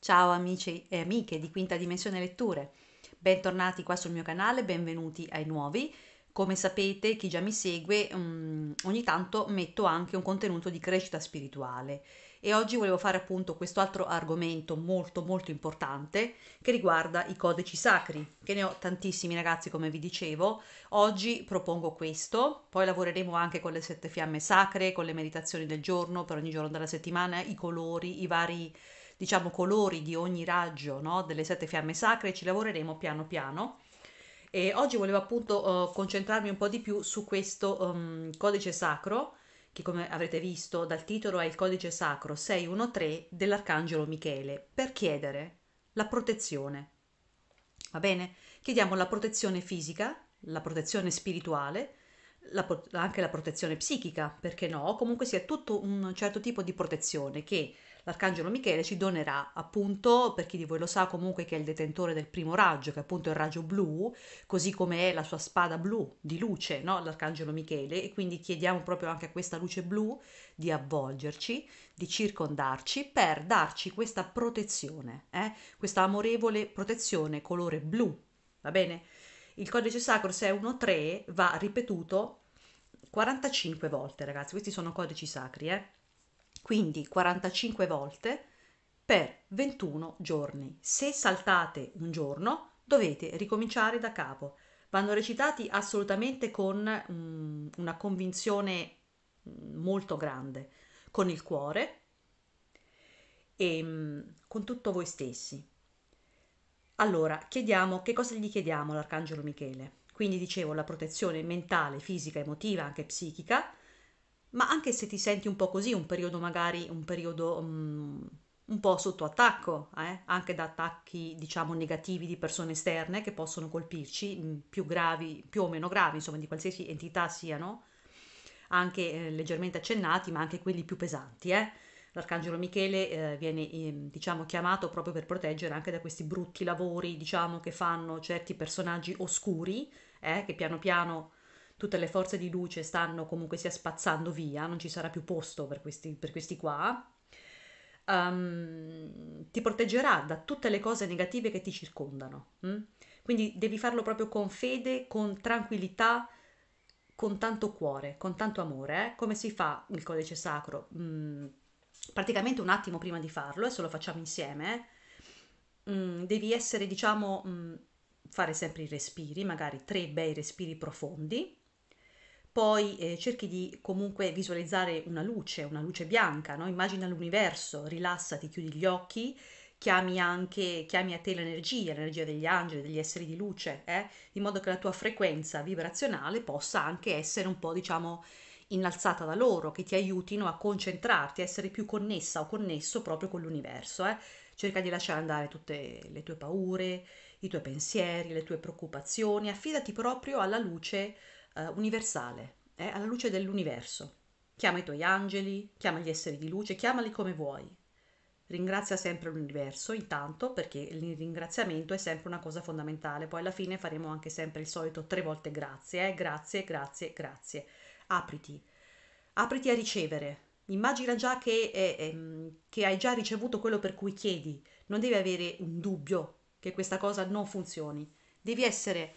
Ciao amici e amiche di Quinta Dimensione Letture, bentornati qua sul mio canale, benvenuti ai nuovi. Come sapete, chi già mi segue, um, ogni tanto metto anche un contenuto di crescita spirituale e oggi volevo fare appunto questo altro argomento molto molto importante che riguarda i codici sacri, che ne ho tantissimi ragazzi come vi dicevo. Oggi propongo questo, poi lavoreremo anche con le sette fiamme sacre, con le meditazioni del giorno, per ogni giorno della settimana, i colori, i vari diciamo, colori di ogni raggio no? delle sette fiamme sacre, ci lavoreremo piano piano. E oggi volevo appunto eh, concentrarmi un po' di più su questo um, codice sacro, che come avrete visto dal titolo è il codice sacro 613 dell'Arcangelo Michele, per chiedere la protezione. Va bene? Chiediamo la protezione fisica, la protezione spirituale, la, anche la protezione psichica, perché no? Comunque sia tutto un certo tipo di protezione che l'arcangelo Michele ci donerà appunto, per chi di voi lo sa comunque che è il detentore del primo raggio, che appunto è il raggio blu, così come è la sua spada blu di luce, no? l'arcangelo Michele, e quindi chiediamo proprio anche a questa luce blu di avvolgerci, di circondarci per darci questa protezione, eh? questa amorevole protezione colore blu, va bene? Il codice sacro 613 va ripetuto 45 volte, ragazzi, questi sono codici sacri, eh? quindi 45 volte per 21 giorni. Se saltate un giorno dovete ricominciare da capo. Vanno recitati assolutamente con um, una convinzione mm, molto grande, con il cuore e um, con tutto voi stessi. Allora, chiediamo che cosa gli chiediamo all'Arcangelo Michele? Quindi dicevo la protezione mentale, fisica, emotiva, anche psichica ma anche se ti senti un po' così, un periodo magari, un periodo um, un po' sotto attacco, eh? anche da attacchi diciamo negativi di persone esterne che possono colpirci, mm, più gravi, più o meno gravi, insomma di qualsiasi entità siano, anche eh, leggermente accennati, ma anche quelli più pesanti. Eh? L'arcangelo Michele eh, viene ehm, diciamo chiamato proprio per proteggere anche da questi brutti lavori, diciamo, che fanno certi personaggi oscuri, eh, che piano piano tutte le forze di luce stanno comunque sia spazzando via, non ci sarà più posto per questi, per questi qua. Um, ti proteggerà da tutte le cose negative che ti circondano. Mh? Mm? Quindi devi farlo proprio con fede, con tranquillità, con tanto cuore, con tanto amore, eh? come si fa il codice sacro. Mm, praticamente un attimo prima di farlo, adesso lo facciamo insieme, eh? mm, devi essere, diciamo, mm, fare sempre i respiri, magari tre bei respiri profondi, poi eh, cerchi di comunque visualizzare una luce, una luce bianca, no? immagina l'universo, rilassati, chiudi gli occhi, chiami anche, chiami a te l'energia, l'energia degli angeli, degli esseri di luce, eh? in modo che la tua frequenza vibrazionale possa anche essere un po', diciamo, innalzata da loro, che ti aiutino a concentrarti, a essere più connessa o connesso proprio con l'universo. Eh? Cerca di lasciare andare tutte le tue paure, i tuoi pensieri, le tue preoccupazioni, affidati proprio alla luce eh, universale, eh, alla luce dell'universo. Chiama i tuoi angeli, chiama gli esseri di luce, chiamali come vuoi. Ringrazia sempre l'universo, intanto, perché il ringraziamento è sempre una cosa fondamentale. Poi alla fine faremo anche sempre il solito tre volte grazie, eh? grazie, grazie, grazie. Apriti, apriti a ricevere. Immagina già che, eh, ehm, che hai già ricevuto quello per cui chiedi. Non devi avere un dubbio che questa cosa non funzioni. Devi essere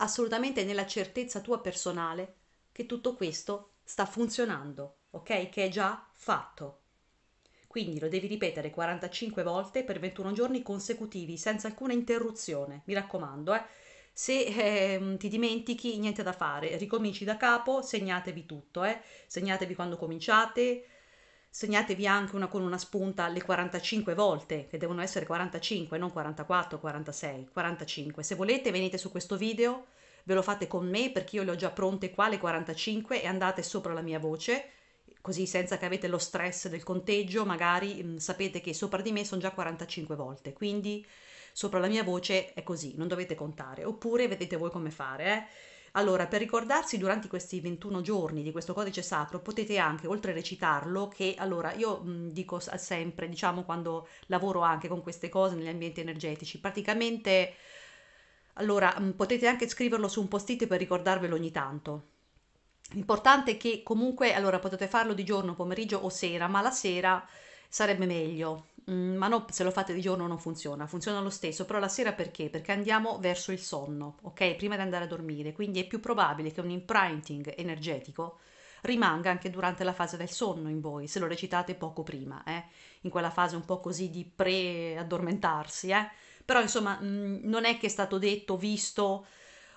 assolutamente nella certezza tua personale che tutto questo sta funzionando, ok? Che è già fatto. Quindi lo devi ripetere 45 volte per 21 giorni consecutivi, senza alcuna interruzione, mi raccomando. Eh? Se eh, ti dimentichi, niente da fare, ricominci da capo, segnatevi tutto, eh? segnatevi quando cominciate, segnatevi anche una con una spunta le 45 volte, che devono essere 45, non 44, 46, 45. Se volete venite su questo video, ve lo fate con me perché io le ho già pronte qua le 45 e andate sopra la mia voce, così senza che avete lo stress del conteggio, magari mh, mm, sapete che sopra di me sono già 45 volte, quindi sopra la mia voce è così, non dovete contare, oppure vedete voi come fare, eh? Allora, per ricordarsi durante questi 21 giorni di questo codice sacro, potete anche, oltre a recitarlo, che allora io mh, dico sempre, diciamo quando lavoro anche con queste cose negli ambienti energetici, praticamente allora mh, potete anche scriverlo su un post-it per ricordarvelo ogni tanto. L'importante è che comunque allora potete farlo di giorno, pomeriggio o sera, ma la sera sarebbe meglio Mm, ma no, se lo fate di giorno non funziona, funziona lo stesso, però la sera perché? Perché andiamo verso il sonno, ok? Prima di andare a dormire, quindi è più probabile che un imprinting energetico rimanga anche durante la fase del sonno in voi, se lo recitate poco prima, eh? in quella fase un po' così di pre-addormentarsi, eh? però insomma mh, mm, non è che è stato detto, visto,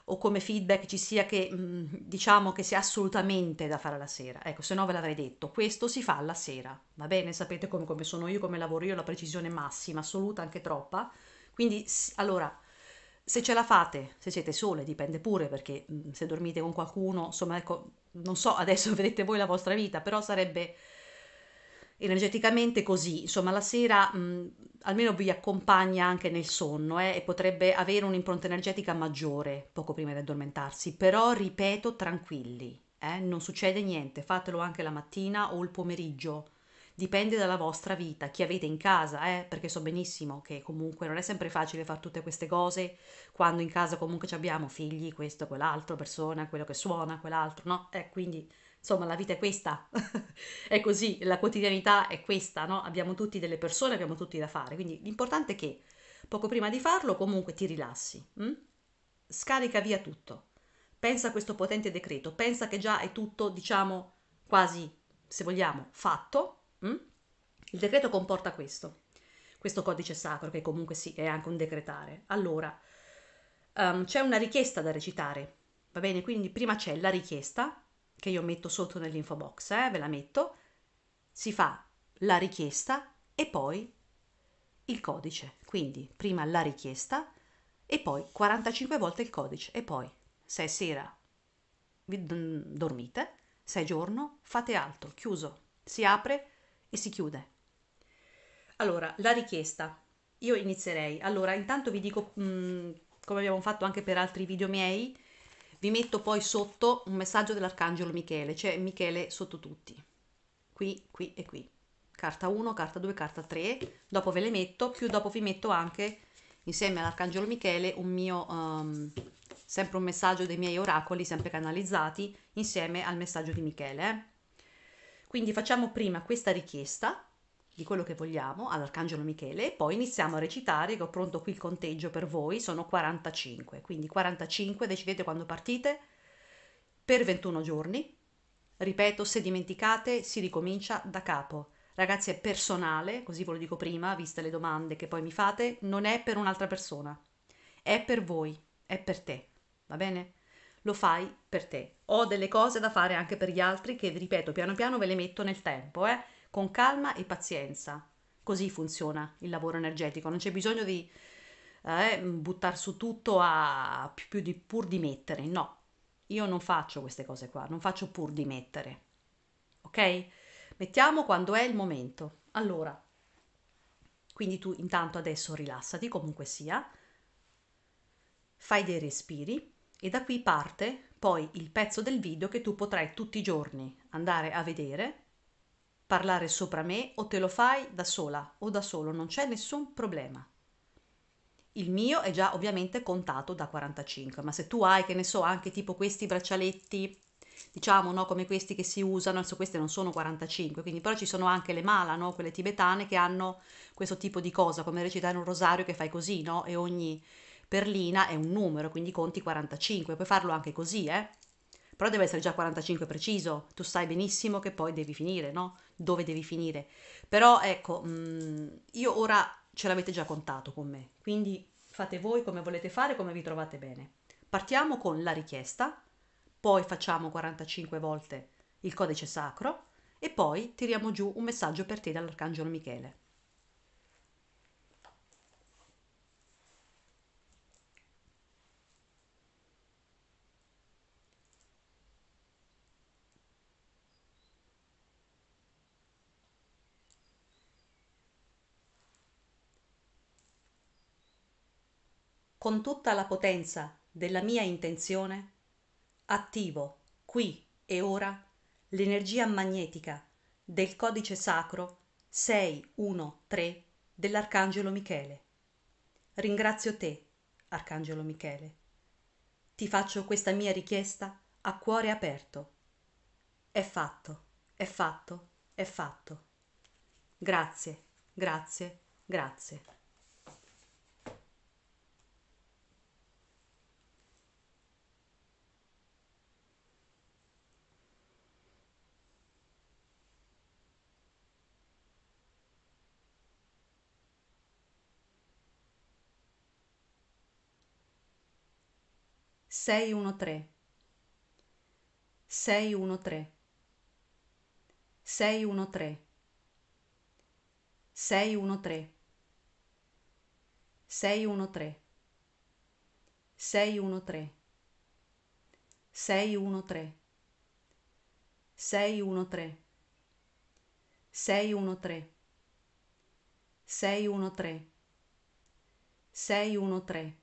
o come feedback ci sia che mm, diciamo che sia assolutamente da fare la sera. Ecco, se no ve l'avrei detto, questo si fa alla sera, va bene? Sapete come, come sono io, come lavoro io, la precisione massima, assoluta, anche troppa. Quindi, allora, se ce la fate, se siete sole, dipende pure perché mm, se dormite con qualcuno, insomma, ecco, non so, adesso vedete voi la vostra vita, però sarebbe energeticamente così, insomma la sera mh, almeno vi accompagna anche nel sonno eh, e potrebbe avere un'impronta energetica maggiore poco prima di addormentarsi, però ripeto tranquilli, eh, non succede niente, fatelo anche la mattina o il pomeriggio, dipende dalla vostra vita, chi avete in casa, eh, perché so benissimo che comunque non è sempre facile fare tutte queste cose quando in casa comunque abbiamo figli, questo, quell'altro, persona, quello che suona, quell'altro, no? Eh, quindi Insomma, la vita è questa, è così, la quotidianità è questa, no? Abbiamo tutti delle persone, abbiamo tutti da fare, quindi l'importante è che poco prima di farlo comunque ti rilassi, mh? Mm? scarica via tutto, pensa a questo potente decreto, pensa che già è tutto, diciamo, quasi, se vogliamo, fatto. Mh? Mm? Il decreto comporta questo, questo codice sacro che comunque sì, è anche un decretare. Allora, um, c'è una richiesta da recitare, va bene? Quindi prima c'è la richiesta, che io metto sotto nell'info box, eh, ve la metto, si fa la richiesta e poi il codice. Quindi prima la richiesta e poi 45 volte il codice e poi se è sera vi dormite, se è giorno fate altro, chiuso, si apre e si chiude. Allora, la richiesta. Io inizierei. Allora, intanto vi dico mh, mm, come abbiamo fatto anche per altri video miei, vi metto poi sotto un messaggio dell'Arcangelo Michele, cioè Michele sotto tutti, qui, qui e qui. Carta 1, carta 2, carta 3, dopo ve le metto, più dopo vi metto anche insieme all'Arcangelo Michele un mio, um, sempre un messaggio dei miei oracoli, sempre canalizzati, insieme al messaggio di Michele. Eh? Quindi facciamo prima questa richiesta di quello che vogliamo all'Arcangelo Michele e poi iniziamo a recitare, ho pronto qui il conteggio per voi, sono 45, quindi 45 decidete quando partite per 21 giorni. Ripeto, se dimenticate si ricomincia da capo. Ragazzi è personale, così ve lo dico prima, viste le domande che poi mi fate, non è per un'altra persona, è per voi, è per te, va bene? Lo fai per te. Ho delle cose da fare anche per gli altri che, ripeto, piano piano ve le metto nel tempo, eh? con calma e pazienza. Così funziona il lavoro energetico, non c'è bisogno di eh, buttare su tutto a più, più di, pur di mettere, no. Io non faccio queste cose qua, non faccio pur di mettere. Ok? Mettiamo quando è il momento. Allora, quindi tu intanto adesso rilassati comunque sia, fai dei respiri e da qui parte poi il pezzo del video che tu potrai tutti i giorni andare a vedere parlare sopra me o te lo fai da sola o da solo, non c'è nessun problema. Il mio è già ovviamente contato da 45, ma se tu hai, che ne so, anche tipo questi braccialetti, diciamo, no, come questi che si usano, adesso queste non sono 45, quindi però ci sono anche le mala, no, quelle tibetane che hanno questo tipo di cosa, come recitare un rosario che fai così, no, e ogni perlina è un numero, quindi conti 45, puoi farlo anche così, eh però deve essere già 45 preciso, tu sai benissimo che poi devi finire, no? Dove devi finire. Però ecco, mh, mm, io ora ce l'avete già contato con me, quindi fate voi come volete fare, come vi trovate bene. Partiamo con la richiesta, poi facciamo 45 volte il codice sacro e poi tiriamo giù un messaggio per te dall'Arcangelo Michele. con tutta la potenza della mia intenzione attivo qui e ora l'energia magnetica del codice sacro 613 dell'arcangelo michele ringrazio te arcangelo michele ti faccio questa mia richiesta a cuore aperto è fatto è fatto è fatto grazie grazie grazie 613 613 613 613 613 613 613 613 613 613 613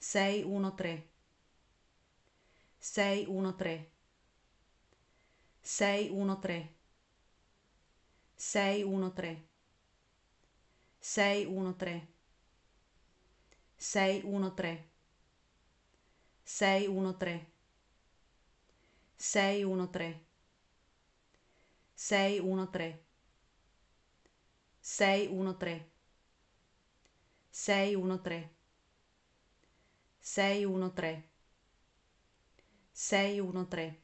613 613 613 613 613 613 613 613 613 613 613 613 613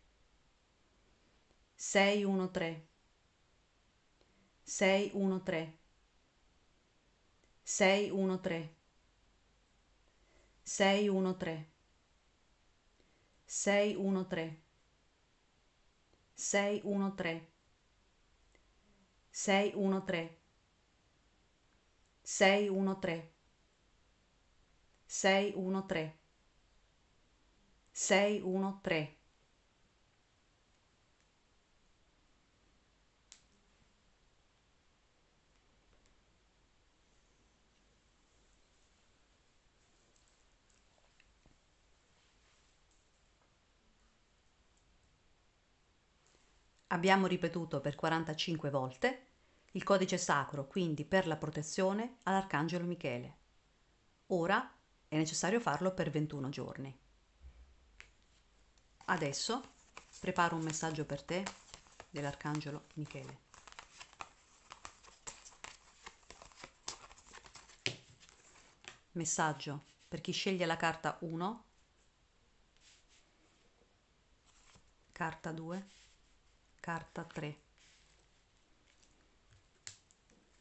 613 613 613 613 613 613 613 613 613 613 Abbiamo ripetuto per 45 volte il codice sacro, quindi per la protezione all'Arcangelo Michele. Ora è necessario farlo per 21 giorni. Adesso preparo un messaggio per te dell'Arcangelo Michele. Messaggio per chi sceglie la carta 1, carta 2, carta 3.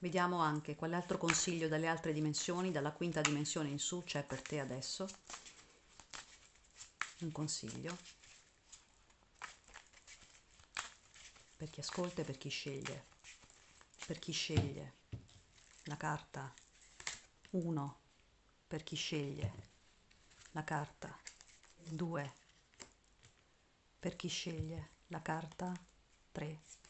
Vediamo anche quale altro consiglio dalle altre dimensioni, dalla quinta dimensione in su, c'è per te adesso. Un consiglio per chi ascolta e per chi sceglie. Per chi sceglie la carta 1, per chi sceglie la carta 2, per chi sceglie la carta 3.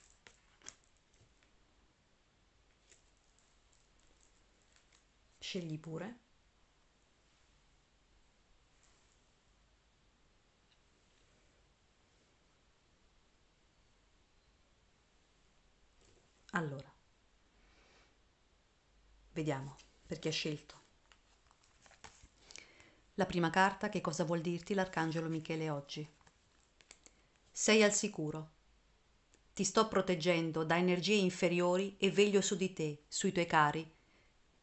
Scegli pure. Allora, vediamo perché ha scelto. La prima carta, che cosa vuol dirti l'Arcangelo Michele oggi? Sei al sicuro. Ti sto proteggendo da energie inferiori e veglio su di te, sui tuoi cari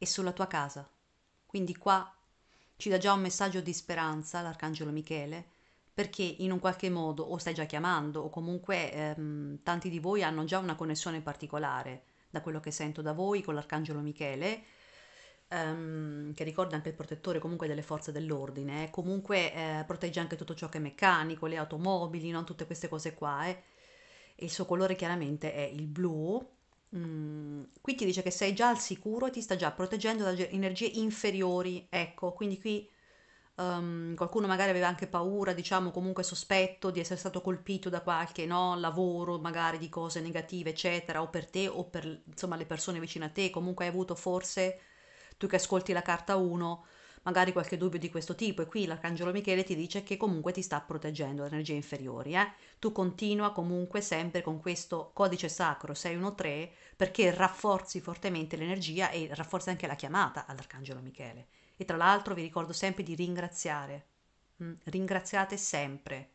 e sulla tua casa. Quindi qua ci dà già un messaggio di speranza l'Arcangelo Michele, perché in un qualche modo o stai già chiamando o comunque ehm, tanti di voi hanno già una connessione particolare da quello che sento da voi con l'Arcangelo Michele, ehm, che ricorda anche il protettore comunque delle forze dell'ordine, eh, comunque eh, protegge anche tutto ciò che è meccanico, le automobili, no? tutte queste cose qua. Eh. il suo colore chiaramente è il blu, Mm, qui ti dice che sei già al sicuro e ti sta già proteggendo da energie inferiori, ecco, quindi qui um, qualcuno magari aveva anche paura, diciamo comunque sospetto di essere stato colpito da qualche no, lavoro, magari di cose negative, eccetera, o per te o per insomma le persone vicine a te, comunque hai avuto forse, tu che ascolti la carta 1, magari qualche dubbio di questo tipo e qui l'arcangelo Michele ti dice che comunque ti sta proteggendo energie inferiori, eh? Tu continua comunque sempre con questo codice sacro 613 perché rafforzi fortemente l'energia e rafforzi anche la chiamata all'arcangelo Michele. E tra l'altro vi ricordo sempre di ringraziare. Mm? Ringraziate sempre.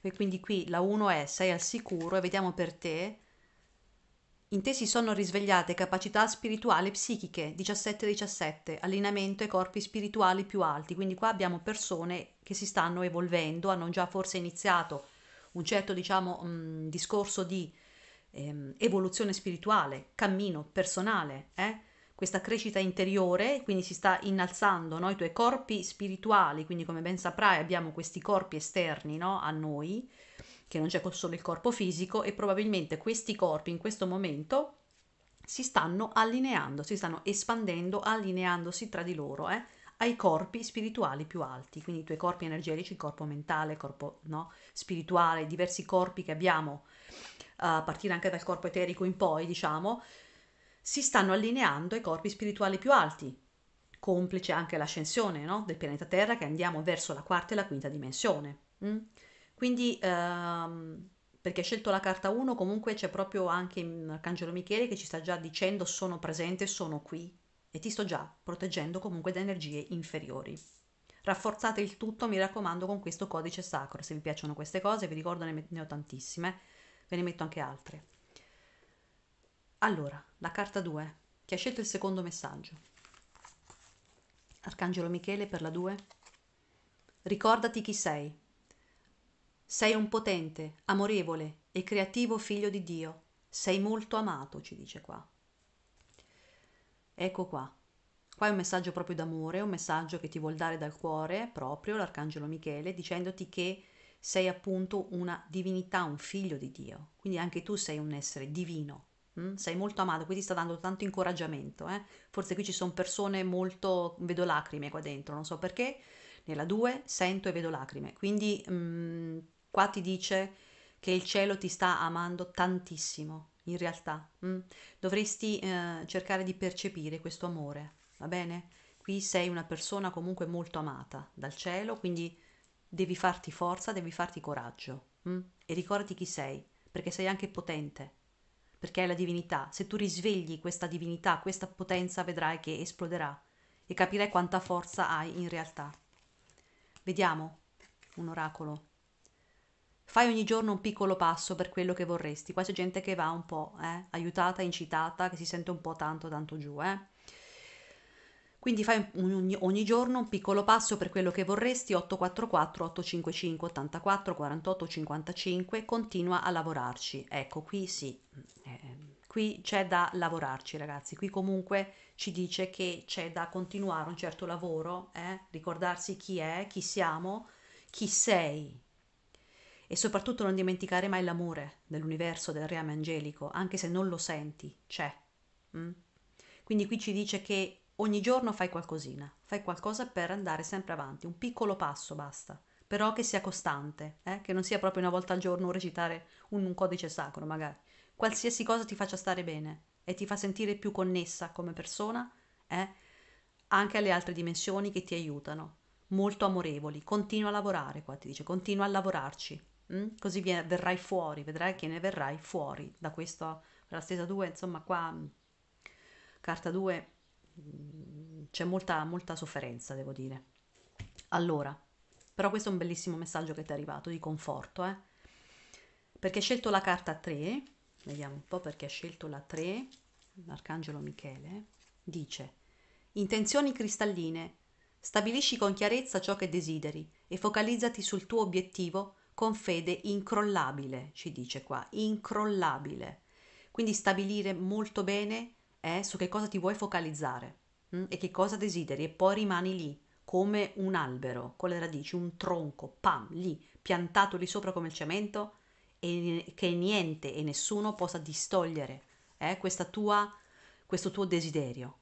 E quindi qui la 1 è sei al sicuro e vediamo per te in te si sono risvegliate capacità spirituali e psichiche, 17-17, allineamento ai corpi spirituali più alti, quindi qua abbiamo persone che si stanno evolvendo, hanno già forse iniziato un certo diciamo, mh, mm, discorso di ehm, evoluzione spirituale, cammino personale, eh? questa crescita interiore, quindi si sta innalzando no? i tuoi corpi spirituali, quindi come ben saprai abbiamo questi corpi esterni no? a noi, che non c'è solo il corpo fisico e probabilmente questi corpi in questo momento si stanno allineando, si stanno espandendo, allineandosi tra di loro, eh, ai corpi spirituali più alti, quindi i tuoi corpi energetici, il corpo mentale, il corpo no, spirituale, diversi corpi che abbiamo, eh, a partire anche dal corpo eterico in poi, diciamo, si stanno allineando ai corpi spirituali più alti, complice anche l'ascensione no, del pianeta Terra che andiamo verso la quarta e la quinta dimensione. Mm? Quindi, ehm, perché ha scelto la carta 1, comunque c'è proprio anche Arcangelo Michele che ci sta già dicendo sono presente, sono qui e ti sto già proteggendo comunque da energie inferiori. Rafforzate il tutto, mi raccomando, con questo codice sacro. Se vi piacciono queste cose, vi ricordo ne, ne ho tantissime, ve ne metto anche altre. Allora, la carta 2, chi ha scelto il secondo messaggio? Arcangelo Michele per la 2. Ricordati chi sei, sei un potente, amorevole e creativo figlio di Dio. Sei molto amato, ci dice qua. Ecco qua. Qua è un messaggio proprio d'amore, un messaggio che ti vuol dare dal cuore proprio l'Arcangelo Michele dicendoti che sei appunto una divinità, un figlio di Dio. Quindi anche tu sei un essere divino. Mm? Sei molto amato, qui ti sta dando tanto incoraggiamento. Eh? Forse qui ci sono persone molto... vedo lacrime qua dentro, non so perché. Nella 2 sento e vedo lacrime. Quindi... Mh, mm, Qua ti dice che il cielo ti sta amando tantissimo, in realtà. Mm? Dovresti eh, cercare di percepire questo amore, va bene? Qui sei una persona comunque molto amata dal cielo, quindi devi farti forza, devi farti coraggio. Mm? E ricordati chi sei, perché sei anche potente, perché è la divinità. Se tu risvegli questa divinità, questa potenza, vedrai che esploderà e capirai quanta forza hai in realtà. Vediamo un oracolo fai ogni giorno un piccolo passo per quello che vorresti. Qua c'è gente che va un po' eh, aiutata, incitata, che si sente un po' tanto, tanto giù. Eh. Quindi fai un, ogni, ogni, giorno un piccolo passo per quello che vorresti, 844, 855, 84, 48, 55, continua a lavorarci. Ecco, qui sì, mm, eh, qui c'è da lavorarci ragazzi, qui comunque ci dice che c'è da continuare un certo lavoro, eh? ricordarsi chi è, chi siamo, chi sei, e soprattutto non dimenticare mai l'amore dell'universo del reame angelico, anche se non lo senti, c'è. Mm? Quindi qui ci dice che ogni giorno fai qualcosina, fai qualcosa per andare sempre avanti, un piccolo passo basta, però che sia costante, eh? che non sia proprio una volta al giorno recitare un, un codice sacro magari. Qualsiasi cosa ti faccia stare bene e ti fa sentire più connessa come persona, eh? anche alle altre dimensioni che ti aiutano, molto amorevoli. Continua a lavorare, qua ti dice, continua a lavorarci, Mm? Così viene, verrai fuori, vedrai che ne verrai fuori da questo, dalla stesa 2, insomma qua, mm, carta 2, mm, c'è molta, molta sofferenza, devo dire. Allora, però questo è un bellissimo messaggio che ti è arrivato, di conforto, eh? Perché hai scelto la carta 3, vediamo un po' perché hai scelto la 3, l'Arcangelo Michele, dice, intenzioni cristalline, stabilisci con chiarezza ciò che desideri e focalizzati sul tuo obiettivo con fede incrollabile, ci dice qua, incrollabile. Quindi stabilire molto bene eh, su che cosa ti vuoi focalizzare mh, mm, e che cosa desideri e poi rimani lì come un albero con le radici, un tronco, pam, lì, piantato lì sopra come il cemento e che niente e nessuno possa distogliere eh, tua, questo tuo desiderio.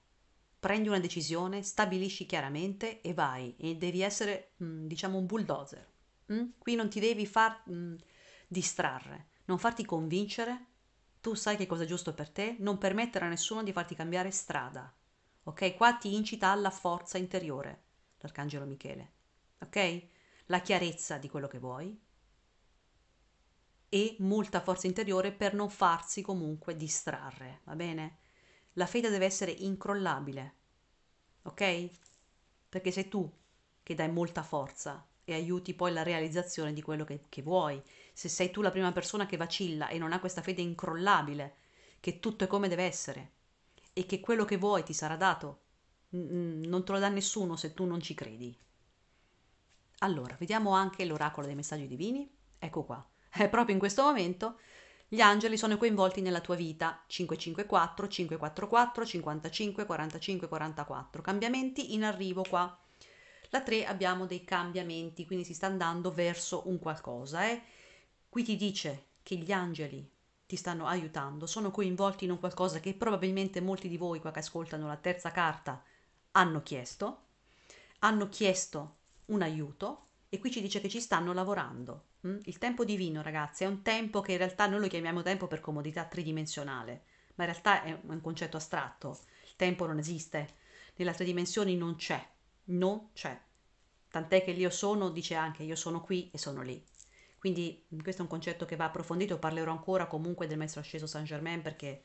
Prendi una decisione, stabilisci chiaramente e vai e devi essere, mh, mm, diciamo, un bulldozer. Mm? Qui non ti devi far mm, distrarre, non farti convincere. Tu sai che cosa è giusto per te, non permettere a nessuno di farti cambiare strada. Ok? Qua ti incita alla forza interiore, l'Arcangelo Michele. Ok? La chiarezza di quello che vuoi e molta forza interiore per non farsi comunque distrarre, va bene? La fede deve essere incrollabile, ok? Perché sei tu che dai molta forza e aiuti poi la realizzazione di quello che, che vuoi. Se sei tu la prima persona che vacilla e non ha questa fede incrollabile, che tutto è come deve essere e che quello che vuoi ti sarà dato, non te lo dà nessuno se tu non ci credi. Allora, vediamo anche l'oracolo dei messaggi divini. Ecco qua. È eh, proprio in questo momento gli angeli sono coinvolti nella tua vita. 554, 544, 55, 45, 44. Cambiamenti in arrivo qua. La 3 abbiamo dei cambiamenti, quindi si sta andando verso un qualcosa. Eh? Qui ti dice che gli angeli ti stanno aiutando, sono coinvolti in un qualcosa che probabilmente molti di voi qua che ascoltano la terza carta hanno chiesto, hanno chiesto un aiuto e qui ci dice che ci stanno lavorando. Hm? Il tempo divino, ragazzi, è un tempo che in realtà noi lo chiamiamo tempo per comodità tridimensionale, ma in realtà è un concetto astratto, il tempo non esiste, nella tre dimensioni non c'è, non c'è. Tant'è che l'io sono dice anche io sono qui e sono lì. Quindi mm, questo è un concetto che va approfondito, parlerò ancora comunque del maestro asceso Saint Germain perché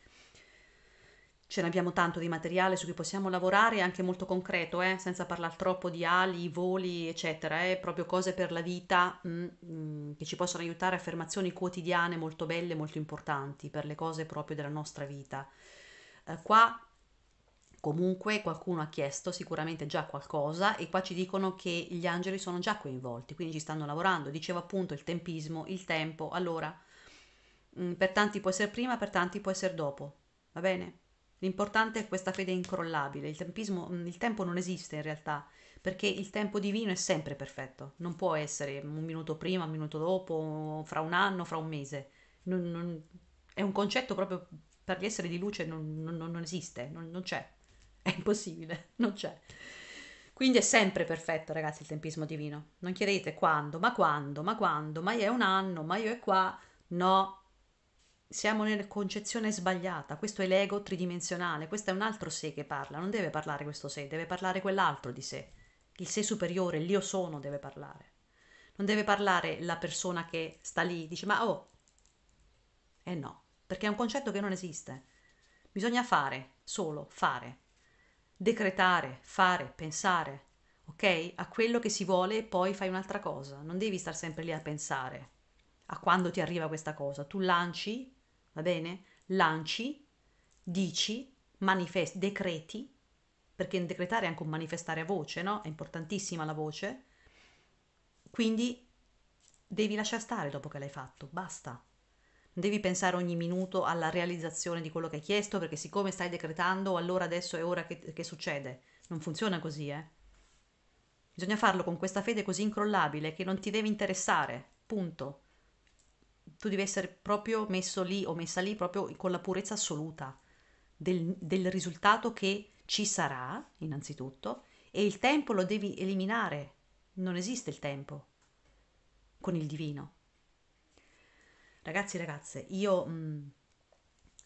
ce ne abbiamo tanto di materiale su cui possiamo lavorare, anche molto concreto, eh? senza parlare troppo di ali, voli, eccetera, eh? proprio cose per la vita mm, mm, che ci possono aiutare, affermazioni quotidiane molto belle, molto importanti per le cose proprio della nostra vita. Eh, qua comunque qualcuno ha chiesto sicuramente già qualcosa e qua ci dicono che gli angeli sono già coinvolti, quindi ci stanno lavorando. Dicevo appunto il tempismo, il tempo, allora mm, per tanti può essere prima, per tanti può essere dopo, va bene? L'importante è questa fede incrollabile, il, tempismo, mm, il tempo non esiste in realtà, perché il tempo divino è sempre perfetto, non può essere un minuto prima, un minuto dopo, fra un anno, fra un mese, non, non, è un concetto proprio per gli esseri di luce, non, non esiste, non c'è. È impossibile, non c'è. Quindi è sempre perfetto, ragazzi, il tempismo divino. Non chiedete quando, ma quando, ma quando, ma è un anno, ma io è qua. No, siamo nella concezione sbagliata. Questo è l'ego tridimensionale, questo è un altro sé che parla. Non deve parlare questo sé, deve parlare quell'altro di sé. Il sé superiore, l'io sono, deve parlare. Non deve parlare la persona che sta lì, dice ma oh, e eh no, perché è un concetto che non esiste. Bisogna fare, solo fare decretare, fare, pensare, ok? A quello che si vuole e poi fai un'altra cosa. Non devi stare sempre lì a pensare a quando ti arriva questa cosa. Tu lanci, va bene? Lanci, dici, manifesti, decreti, perché decretare è anche un manifestare a voce, no? È importantissima la voce. Quindi devi lasciare stare dopo che l'hai fatto, basta devi pensare ogni minuto alla realizzazione di quello che hai chiesto, perché siccome stai decretando, allora adesso è ora che, che succede. Non funziona così, eh. Bisogna farlo con questa fede così incrollabile che non ti deve interessare, punto. Tu devi essere proprio messo lì o messa lì proprio con la purezza assoluta del, del risultato che ci sarà, innanzitutto, e il tempo lo devi eliminare. Non esiste il tempo con il divino. Ragazzi, ragazze, io mh,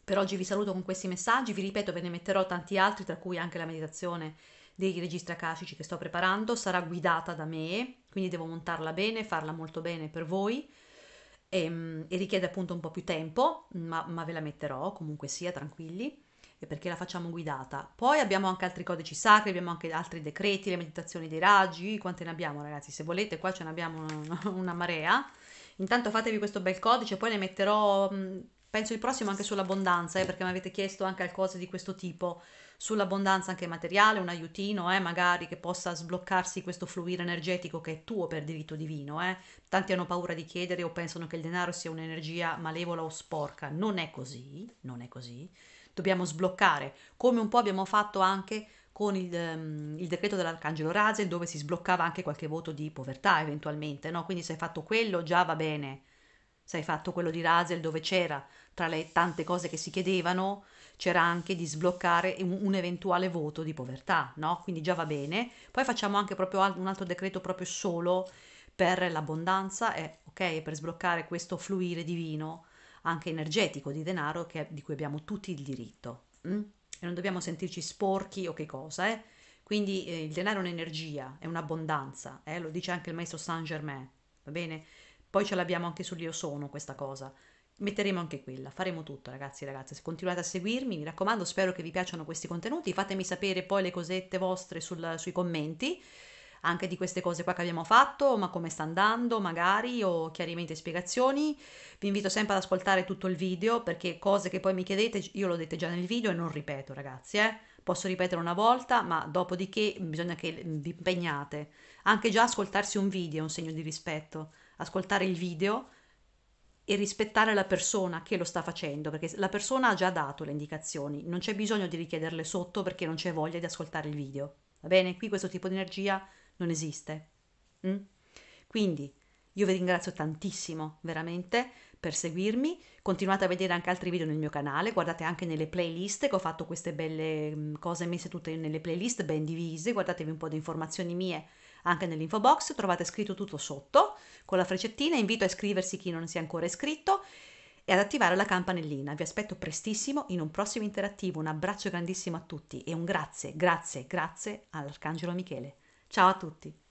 per oggi vi saluto con questi messaggi, vi ripeto, ve ne metterò tanti altri, tra cui anche la meditazione dei registri akashici che sto preparando, sarà guidata da me, quindi devo montarla bene, farla molto bene per voi. E, ehm, e richiede appunto un po' più tempo, ma, ma ve la metterò comunque sia, tranquilli perché la facciamo guidata. Poi abbiamo anche altri codici sacri, abbiamo anche altri decreti, le meditazioni dei raggi, quante ne abbiamo ragazzi, se volete qua ce ne abbiamo una, una marea. Intanto fatevi questo bel codice, poi ne metterò, penso il prossimo anche sull'abbondanza, eh, perché mi avete chiesto anche cose di questo tipo, sull'abbondanza anche materiale, un aiutino, eh, magari che possa sbloccarsi questo fluire energetico che è tuo per diritto divino. Eh. Tanti hanno paura di chiedere o pensano che il denaro sia un'energia malevola o sporca. Non è così, non è così. Dobbiamo sbloccare, come un po' abbiamo fatto anche con il, ehm, il decreto dell'Arcangelo Razel dove si sbloccava anche qualche voto di povertà eventualmente, no? quindi se hai fatto quello già va bene, se hai fatto quello di Razel dove c'era tra le tante cose che si chiedevano c'era anche di sbloccare un, un eventuale voto di povertà, no? quindi già va bene, poi facciamo anche proprio un altro decreto proprio solo per l'abbondanza e okay, per sbloccare questo fluire divino anche energetico di denaro che, di cui abbiamo tutti il diritto. Mm? e non dobbiamo sentirci sporchi o che cosa, eh? Quindi eh, il denaro è un'energia, è un'abbondanza, eh? lo dice anche il maestro Saint Germain, va bene? Poi ce l'abbiamo anche sull'io sono questa cosa. Metteremo anche quella, faremo tutto ragazzi e ragazze. Se continuate a seguirmi, mi raccomando, spero che vi piacciono questi contenuti. Fatemi sapere poi le cosette vostre sul, sui commenti anche di queste cose qua che abbiamo fatto, ma come sta andando magari o chiarimenti e spiegazioni. Vi invito sempre ad ascoltare tutto il video perché cose che poi mi chiedete io l'ho dette già nel video e non ripeto ragazzi, eh. Posso ripetere una volta, ma dopodiché bisogna che vi impegnate. Anche già ascoltarsi un video è un segno di rispetto. Ascoltare il video e rispettare la persona che lo sta facendo, perché la persona ha già dato le indicazioni, non c'è bisogno di richiederle sotto perché non c'è voglia di ascoltare il video. Va bene? Qui questo tipo di energia non esiste. Mm? Quindi io vi ringrazio tantissimo, veramente, per seguirmi. Continuate a vedere anche altri video nel mio canale, guardate anche nelle playlist che ho fatto queste belle mm, cose messe tutte nelle playlist ben divise, guardatevi un po' di informazioni mie anche nell'info box, trovate scritto tutto sotto con la freccettina, invito a iscriversi chi non si è ancora iscritto e ad attivare la campanellina. Vi aspetto prestissimo in un prossimo interattivo, un abbraccio grandissimo a tutti e un grazie, grazie, grazie all'Arcangelo Michele. Ciao a tutti!